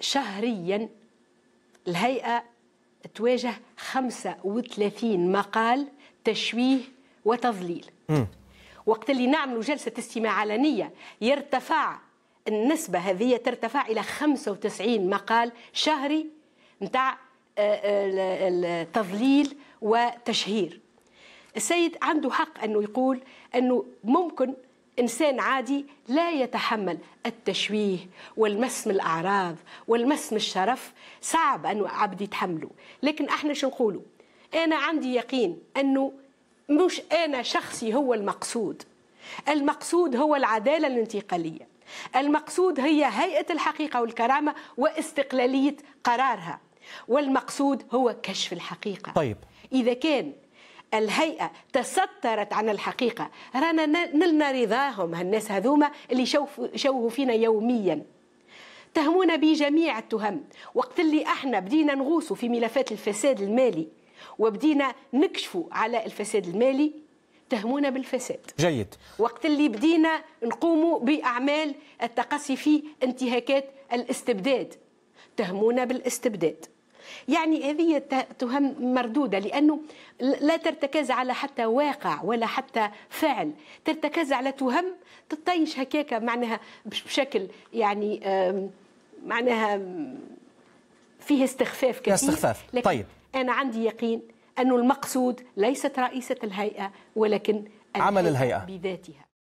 شهريا الهيئة تواجه 35 مقال تشويه وتضليل م. وقت اللي نعملوا جلسة استماع علنية يرتفع النسبة هذه ترتفع إلى 95 مقال شهري نتاع آه، آه، التضليل وتشهير السيد عنده حق أنه يقول أنه ممكن إنسان عادي لا يتحمل التشويه والمسم الأعراض والمسم الشرف صعب أن عبد يتحمله لكن احنا شو نقولوا أنا عندي يقين أنه مش أنا شخصي هو المقصود المقصود هو العدالة الانتقالية المقصود هي هيئة الحقيقة والكرامة واستقلالية قرارها والمقصود هو كشف الحقيقة طيب إذا كان الهيئة تسترت عن الحقيقة رانا نلنا رضاهم هالناس هذوما اللي شوهوا فينا يومياً تهمونا بجميع التهم وقت اللي احنا بدينا نغوصوا في ملفات الفساد المالي وبدينا نكشفوا على الفساد المالي تهمونا بالفساد جيد وقت اللي بدينا نقوموا بأعمال التقصي في انتهاكات الاستبداد تهمونا بالاستبداد يعني هذه تهم مردودة لأنه لا ترتكز على حتى واقع ولا حتى فعل ترتكز على تهم تطيش هكاك معناها بشكل يعني معناها فيه استخفاف كثير استخفاف لكن طيب أنا عندي يقين أن المقصود ليست رئيسة الهيئة ولكن عمل الهيئة بذاتها